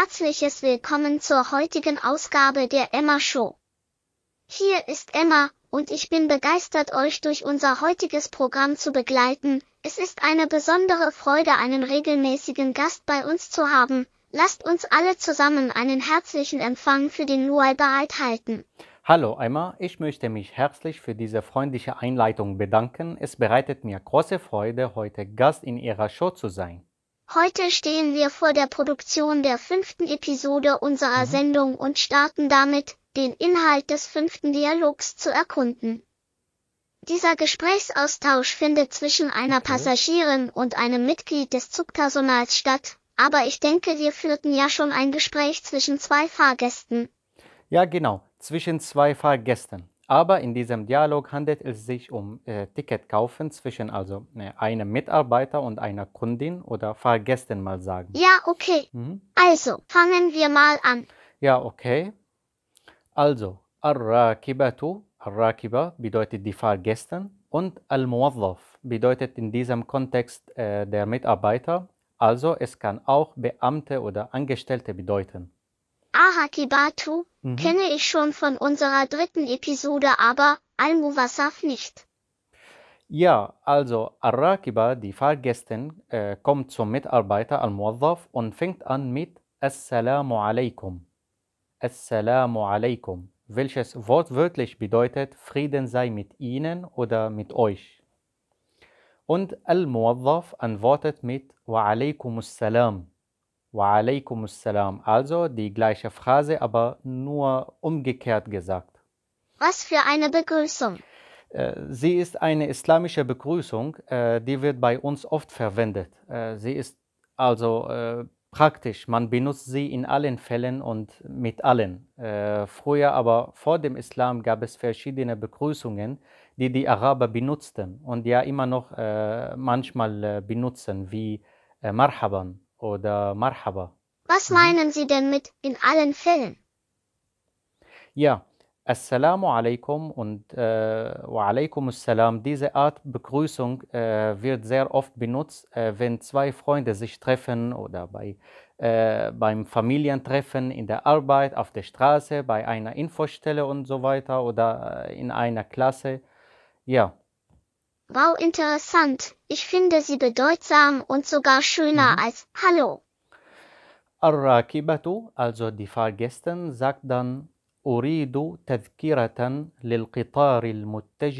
herzliches Willkommen zur heutigen Ausgabe der Emma Show. Hier ist Emma, und ich bin begeistert, euch durch unser heutiges Programm zu begleiten. Es ist eine besondere Freude, einen regelmäßigen Gast bei uns zu haben. Lasst uns alle zusammen einen herzlichen Empfang für den Luai bereithalten. Hallo Emma, ich möchte mich herzlich für diese freundliche Einleitung bedanken. Es bereitet mir große Freude, heute Gast in Ihrer Show zu sein. Heute stehen wir vor der Produktion der fünften Episode unserer mhm. Sendung und starten damit, den Inhalt des fünften Dialogs zu erkunden. Dieser Gesprächsaustausch findet zwischen einer Passagierin und einem Mitglied des Zugpersonals statt, aber ich denke, wir führten ja schon ein Gespräch zwischen zwei Fahrgästen. Ja, genau, zwischen zwei Fahrgästen. Aber in diesem Dialog handelt es sich um äh, Ticketkaufen zwischen also äh, einem Mitarbeiter und einer Kundin oder Fahrgästen mal sagen. Ja, okay. Mhm. Also, fangen wir mal an. Ja, okay. Also, Arrakibatu, rakibatu bedeutet die Fahrgästen und Al-Muwaddaf bedeutet in diesem Kontext äh, der Mitarbeiter. Also, es kann auch Beamte oder Angestellte bedeuten. Ahakibatu mhm. kenne ich schon von unserer dritten Episode, aber Al-Muwassaf nicht. Ja, also Al-Rakiba, die Fahrgästin, äh, kommt zum Mitarbeiter Al-Muwassaf und fängt an mit Assalamu alaikum. Assalamu alaikum, welches wortwörtlich bedeutet Frieden sei mit Ihnen oder mit euch. Und Al-Muwassaf antwortet mit Wa alaikum assalam Wa alaikum assalam. Also die gleiche Phrase, aber nur umgekehrt gesagt. Was für eine Begrüßung. Äh, sie ist eine islamische Begrüßung, äh, die wird bei uns oft verwendet. Äh, sie ist also praktisch. Man benutzt sie in allen Fällen und mit allen. früher aber vor dem Islam gab es verschiedene Begrüßungen, die die Araber benutzten und ja immer noch manchmal benutzen, wie Marhaban oder Marhaba. Was mhm. meinen Sie denn mit in allen Fällen? Ja, Assalamu alaikum und äh, wa alaikum assalam. Diese Art Begrüßung äh, wird sehr oft benutzt, äh, wenn zwei Freunde sich treffen oder bei, äh, beim Familientreffen, in der Arbeit, auf der Straße, bei einer Infostelle und so weiter oder äh, in einer Klasse. Ja. Wow, interessant. Ich finde sie bedeutsam und sogar schöner mhm. als Hallo. Arrakibatu, also die Fahrgästen, sagt dann Uridu أريد تذكرة للقطار المتجه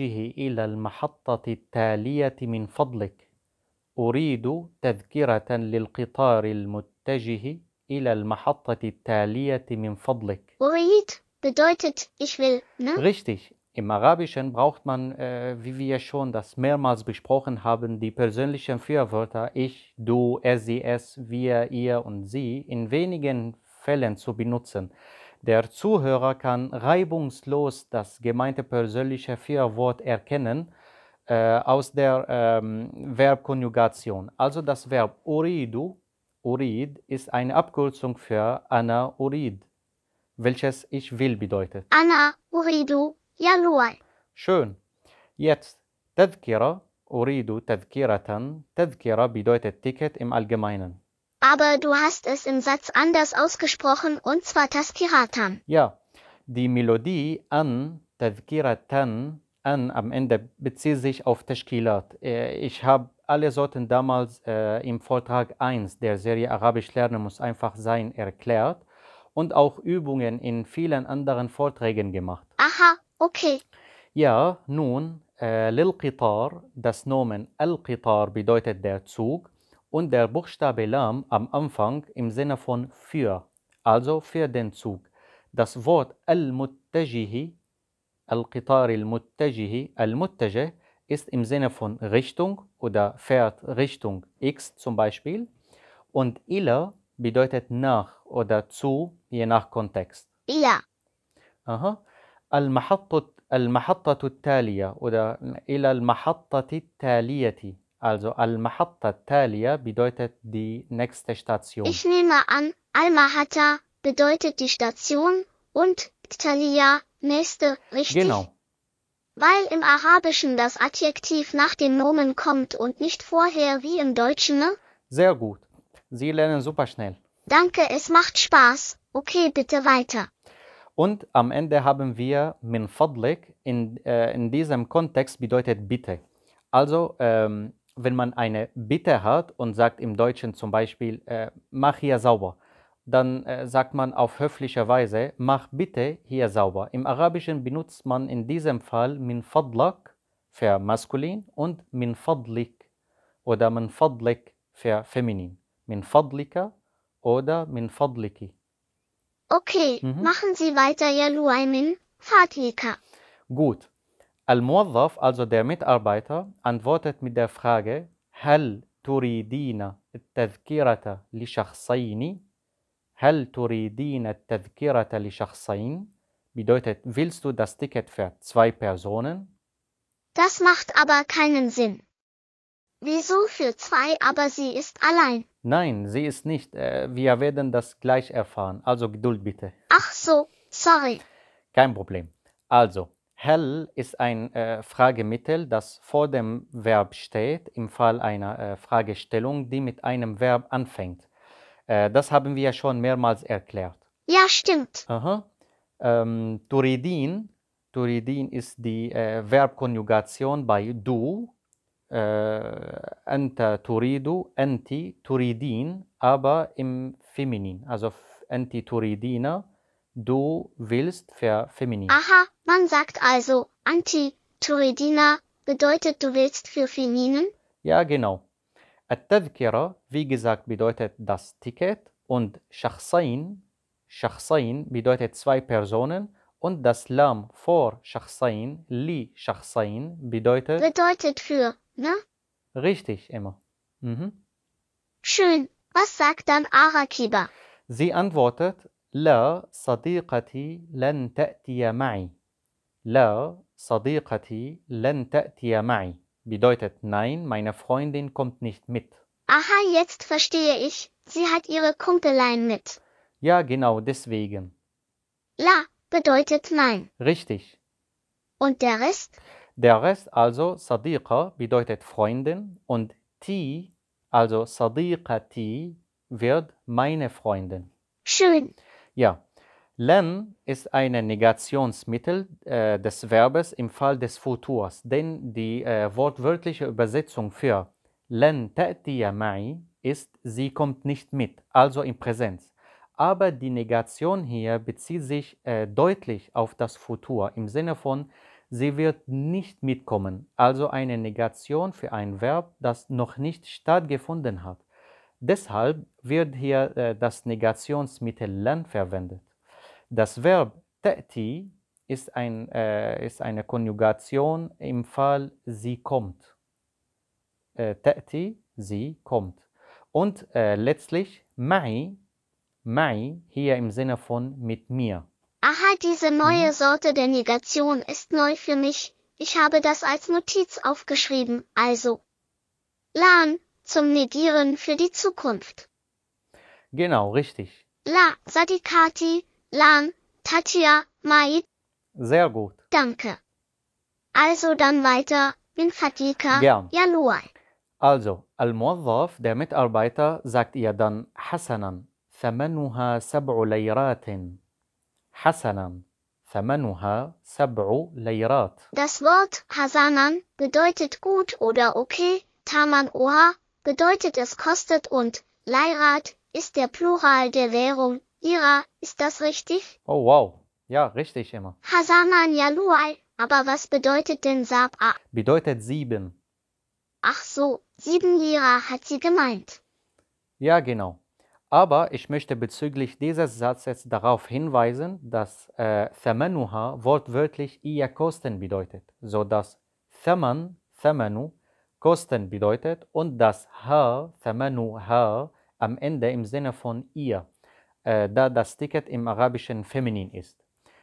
إلى المحطة التالية من فضلك. أريد تذكرة للقطار المتجه إلى المحطة التالية من فضلك. Urid bedeutet ich will, ne? Richtig, im Arabischen braucht man, äh, wie wir schon das mehrmals besprochen haben, die persönlichen Fürwörter ich, du, er, sie, es, wir, ihr und sie in wenigen Fällen zu benutzen. Der Zuhörer kann reibungslos das gemeinte persönliche Fürwort erkennen äh, aus der ähm, Verbkonjugation. Also das Verb uridu, urid, ist eine Abkürzung für ana urid, welches ich will bedeutet. Ana uridu jawohl. Schön. Jetzt تذكرة أريد تذكرة Tadkira bedeutet Ticket im Allgemeinen. Aber du hast es im Satz anders ausgesprochen und zwar Tazkiratan. Ja, die Melodie an Tazkiratan an am Ende bezieht sich auf Tashkilat. Äh, ich habe alle Sorten damals äh, im Vortrag 1 der Serie Arabisch lernen muss einfach sein erklärt und auch Übungen in vielen anderen Vorträgen gemacht. Aha, Okay. Ja, nun, äh, Lil-Qitar, das Nomen Al-Qitar bedeutet der Zug und der Buchstabe Lam am Anfang im Sinne von für, also für den Zug. Das Wort Al-Muttajihi, Al-Qitar Al-Muttajihi, Al-Muttajih ist im Sinne von Richtung oder fährt Richtung X zum Beispiel und Ila bedeutet nach oder zu, je nach Kontext. Ila. Aha. Al-Mahattatu Talia oder ila al-Mahattati Taliyati. Also Al-Mahatta Talia bedeutet die nächste Station. Ich nehme an, Al-Mahatta bedeutet die Station und Talia nächste, richtig? Genau. Weil im Arabischen das Adjektiv nach dem Nomen kommt und nicht vorher wie im Deutschen, ne? Sehr gut. Sie lernen super schnell. Danke, es macht Spaß. Okay, bitte weiter. Und am Ende haben wir min fadlik, in, äh, in diesem Kontext bedeutet bitte. Also ähm, wenn man eine Bitte hat und sagt im Deutschen zum Beispiel, äh, mach hier sauber, dann äh, sagt man auf höfliche Weise, mach bitte hier sauber. Im Arabischen benutzt man in diesem Fall min fadlak für maskulin und min fadlik oder min fadlik für feminin. Min fadlika oder min fadliki. Okay, mhm. machen Sie weiter, ja, Luaimin, Fatika. Gut. Al-Muwaddaf, also der Mitarbeiter, antwortet mit der Frage, هل تريدين التذكرة لشخصين؟ هل تريدين التذكرة لشخصين؟ bedeutet, willst du das Ticket für zwei Personen? Das macht aber keinen Sinn. Wieso für zwei, aber sie ist allein? Nein, sie ist nicht. Äh, wir werden das gleich erfahren. Also Geduld bitte. Ach so, sorry. Kein Problem. Also, hell ist ein äh, Fragemittel, das vor dem Verb steht, im Fall einer äh, Fragestellung, die mit einem Verb anfängt. Äh, das haben wir schon mehrmals erklärt. Ja, stimmt. Aha. Ähm, Turidin, Turidin ist die äh, Verbkonjugation bei du أنت تريد أنت تريدين aber im Feminin. Also أنت تريدين du willst für Feminin. Aha, man sagt also anti turidina bedeutet du willst für Feminin? Ja, genau. التذكرة, wie gesagt, bedeutet das Ticket und شخصين, شخصين bedeutet zwei Personen und das Lam vor شخصين, li شخصين bedeutet bedeutet für ne? Richtig, Emma. Mhm. Schön. Was sagt dann Arakiba? Sie antwortet, لا صديقتي لن تأتي معي. لا صديقتي لن تأتي معي. Bedeutet, nein, meine Freundin kommt nicht mit. Aha, jetzt verstehe ich. Sie hat ihre Kumpelein mit. Ja, genau, deswegen. La bedeutet nein. Richtig. Und der Rest? Der Rest also Sadiqa bedeutet Freundin und Ti, also Sadiqati, wird meine Freundin. Schön. Ja. Len ist ein Negationsmittel äh, des Verbes im Fall des Futurs, denn die äh, wortwörtliche Übersetzung für Len ta'tiya ma'i ist, sie kommt nicht mit, also in Präsenz. Aber die Negation hier bezieht sich äh, deutlich auf das Futur im Sinne von Sie wird nicht mitkommen, also eine Negation für ein Verb, das noch nicht stattgefunden hat. Deshalb wird hier äh, das Negationsmittel lan verwendet. Das Verb ta'ti ist, ein, äh, ist eine Konjugation im Fall sie kommt. Äh, ta'ti, sie kommt. Und äh, letztlich ma'i, ma'i hier im Sinne von mit mir. Aha, diese neue mhm. Sorte der Negation ist neu für mich. Ich habe das als Notiz aufgeschrieben, also. Lan, zum Negieren für die Zukunft. Genau, richtig. La, Sadikati, Lan, Tatia, Maid. Sehr gut. Danke. Also dann weiter, bin Fatika, Gern. Also, Al-Muwaddaf, der Mitarbeiter, sagt ihr dann Hasanan, ثمنها سبع ليرات حسنا ثمنها سبع ليرات Das Wort Hasanan bedeutet gut oder okay, Taman Oha bedeutet es kostet und Leirat ist der Plural der Währung. Ira, ist das richtig? Oh wow, ja, richtig immer. Hasanan Yalual, aber was bedeutet denn Sab'a? Bedeutet sieben. Ach so, sieben Lira hat sie gemeint. Ja, genau. Aber ich möchte bezüglich dieses Satzes darauf hinweisen, dass äh, Thamanuha wortwörtlich ihr Kosten bedeutet, so dass Thaman, Thamanu Kosten bedeutet und das Ha, Thamanu Ha am Ende im Sinne von ihr, äh, da das Ticket im arabischen Feminin ist.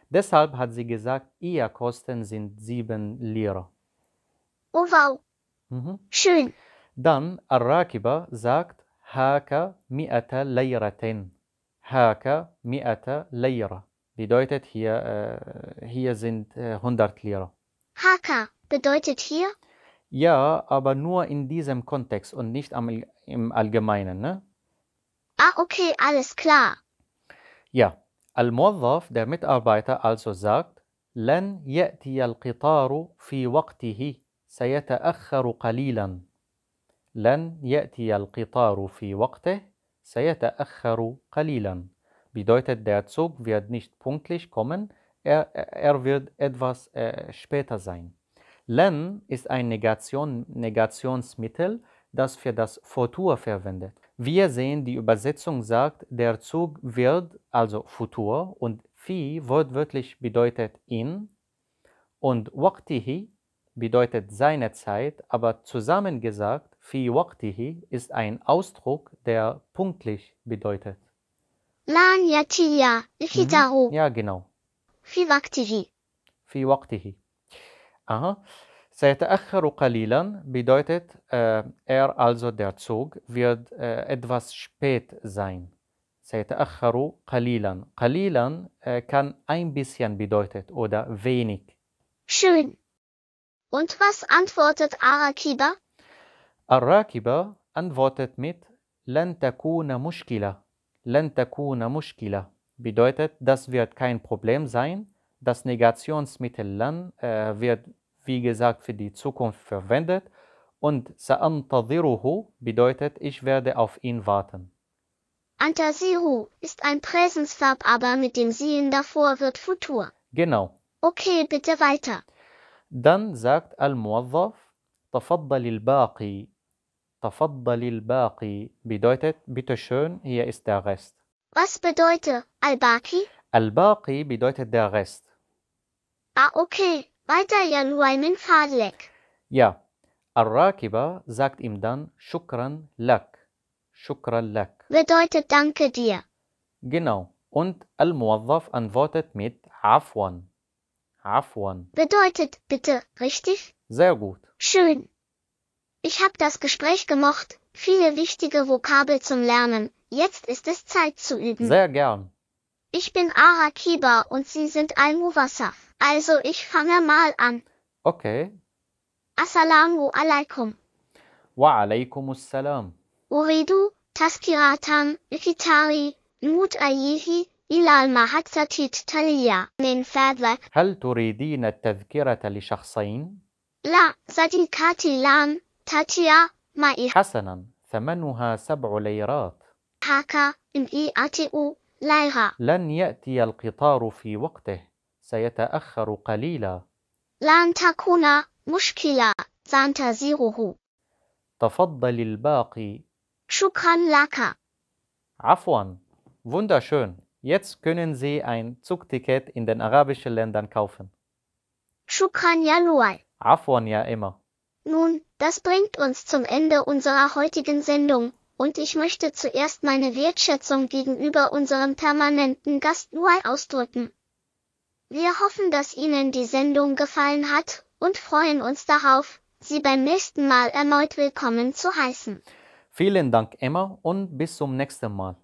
Deshalb hat sie gesagt, ihr Kosten sind sieben Lira. Oh wow, mhm. schön. Dann Arakiba sagt, هاك مئة ليرة هاك مئة ليرة bedeutet هي äh, hier sind 100 ليرة هاكا bedeutet hier? Ja, aber nur in diesem Kontext und nicht am, im Allgemeinen, ne? Ah, okay, alles klar. Ja, الموظف, der Mitarbeiter, also sagt, لن يأتي القطار في وقته سيتأخر قليلاً. لن يأتي القطار في وقته سيتأخر قليلا bedeutet der Zug wird nicht pünktlich kommen er, er wird etwas äh, später sein len ist ein Negation, Negationsmittel das für das Futur verwendet wir sehen die Übersetzung sagt der Zug wird also Futur und fi wortwörtlich bedeutet in und waqtihi bedeutet seine Zeit aber zusammengesagt fi waqtihi ist ein Ausdruck, der punktlich bedeutet. Man yatiya الفطر. Mhm. Ja, genau. في وقته. في وقته. Aha. سيتأخر قليلا bedeutet äh, er also der Zug wird äh, etwas spät sein. سيتأخر قليلا. قليلا äh, kann ein bisschen bedeutet oder wenig. Schön. Und was antwortet Arakiba? ar antwortet mit Lan takuna mushkila. Lan takuna mushkila bedeutet, das wird kein Problem sein. Das Negationsmittel lan äh, wird, wie gesagt, für die Zukunft verwendet. Und sa'antadiruhu bedeutet, ich werde auf ihn warten. Antasihu ist ein Präsensverb, aber mit dem Sehen davor wird Futur. Genau. Okay, bitte weiter. Dann sagt Al-Muwaddaf, تفضل الباقي Tafaddalil Baqi bedeutet bitte schön, hier ist der Rest. Was bedeutet Al-Baqi? Al-Baqi bedeutet der Rest. Ah, okay. Weiter, Januai min fadlek. Ja. Al-Rakiba sagt ihm dann Shukran lak. Shukran lak. Bedeutet danke dir. Genau. Und Al-Muwaddaf antwortet mit Afwan. Afwan. Bedeutet bitte, richtig? Sehr gut. Schön. Ich hab das Gespräch gemocht, viele wichtige Vokabel zum Lernen. Jetzt ist es Zeit zu üben. Sehr gern. Ich bin Ara Kiba und Sie sind Al-Muwassa. Also ich fange mal an. Okay. Assalamu alaikum. Wa alaikum assalam. Uridu, taskiratan, ikitari, المتأيه إلى المحطة التالية من فضلك هل تريدين التذكرة لشخصين؟ لا صديقاتي Lan, تاتيا معي حسنا ثمنها سبع ليرات هاكا إمئي أتئو ليرة لن يأتي القطار في وقته سيتأخر قليلا لن تكون مشكلة سأنتظره تفضل الباقي شكرا لك عفوا wunderschön Jetzt können Sie ein Zugticket in den arabischen Ländern kaufen. شكرا يا لؤي. عفوا يا إما. Nun, das bringt uns zum Ende unserer heutigen Sendung, und ich möchte zuerst meine Wertschätzung gegenüber unserem permanenten Gast Nui ausdrücken. Wir hoffen, dass Ihnen die Sendung gefallen hat und freuen uns darauf, Sie beim nächsten Mal erneut willkommen zu heißen. Vielen Dank, Emma, und bis zum nächsten Mal.